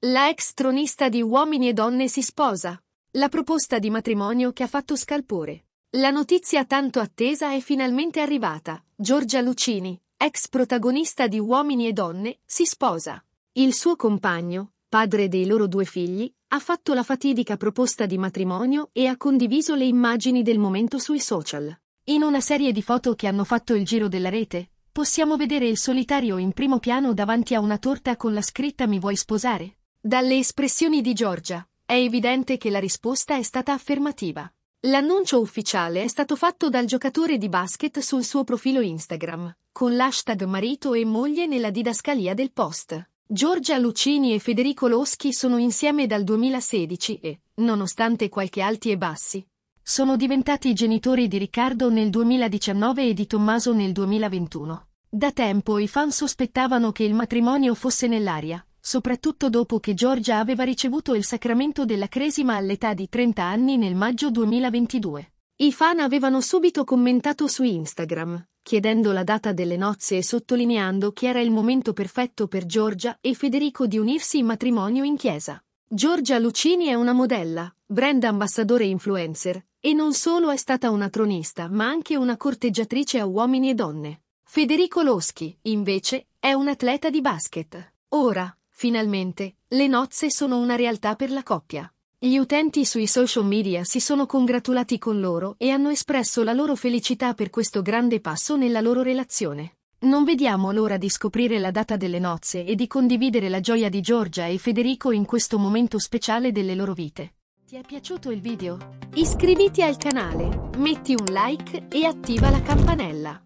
La ex tronista di Uomini e Donne si sposa. La proposta di matrimonio che ha fatto scalpore. La notizia tanto attesa è finalmente arrivata. Giorgia Lucini, ex protagonista di Uomini e Donne, si sposa. Il suo compagno, padre dei loro due figli, ha fatto la fatidica proposta di matrimonio e ha condiviso le immagini del momento sui social. In una serie di foto che hanno fatto il giro della rete, possiamo vedere il solitario in primo piano davanti a una torta con la scritta Mi vuoi sposare? Dalle espressioni di Giorgia, è evidente che la risposta è stata affermativa. L'annuncio ufficiale è stato fatto dal giocatore di basket sul suo profilo Instagram, con l'hashtag marito e moglie nella didascalia del post. Giorgia Lucini e Federico Loschi sono insieme dal 2016 e, nonostante qualche alti e bassi, sono diventati genitori di Riccardo nel 2019 e di Tommaso nel 2021. Da tempo i fan sospettavano che il matrimonio fosse nell'aria, soprattutto dopo che Giorgia aveva ricevuto il sacramento della cresima all'età di 30 anni nel maggio 2022. I fan avevano subito commentato su Instagram, chiedendo la data delle nozze e sottolineando che era il momento perfetto per Giorgia e Federico di unirsi in matrimonio in chiesa. Giorgia Lucini è una modella, brand ambassadore influencer, e non solo è stata una tronista, ma anche una corteggiatrice a uomini e donne. Federico Loschi, invece, è un atleta di basket. Ora, Finalmente, le nozze sono una realtà per la coppia. Gli utenti sui social media si sono congratulati con loro e hanno espresso la loro felicità per questo grande passo nella loro relazione. Non vediamo l'ora di scoprire la data delle nozze e di condividere la gioia di Giorgia e Federico in questo momento speciale delle loro vite. Ti è piaciuto il video? Iscriviti al canale, metti un like e attiva la campanella.